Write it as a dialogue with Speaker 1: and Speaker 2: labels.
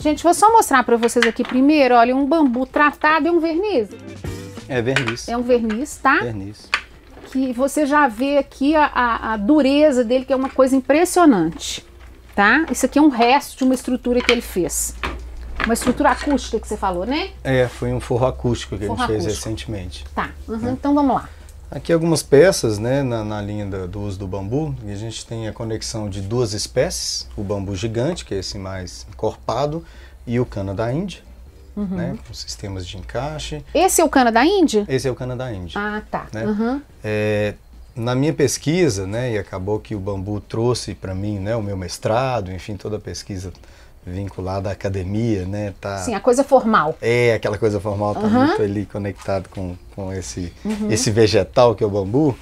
Speaker 1: Gente, vou só mostrar para vocês aqui primeiro, olha, um bambu tratado e um verniz.
Speaker 2: É verniz.
Speaker 1: É um verniz, tá? Verniz. Que você já vê aqui a, a, a dureza dele, que é uma coisa impressionante, tá? Isso aqui é um resto de uma estrutura que ele fez. Uma estrutura acústica que você falou, né?
Speaker 3: É, foi um forro acústico que forro a gente acústico. fez recentemente.
Speaker 1: Tá, uhum, né? então vamos lá.
Speaker 3: Aqui algumas peças né, na, na linha do uso do bambu. E a gente tem a conexão de duas espécies, o bambu gigante, que é esse mais encorpado, e o cana da Índia. Uhum. Né, com sistemas de encaixe.
Speaker 1: Esse é o cana da Índia?
Speaker 3: Esse é o cana da Índia.
Speaker 1: Ah, tá. Né? Uhum.
Speaker 3: É, na minha pesquisa, né, e acabou que o bambu trouxe para mim né, o meu mestrado, enfim, toda a pesquisa vinculado à academia, né? Tá, Sim, a coisa formal. É, aquela coisa formal está uhum. muito ali conectado com, com esse, uhum. esse vegetal que é o bambu.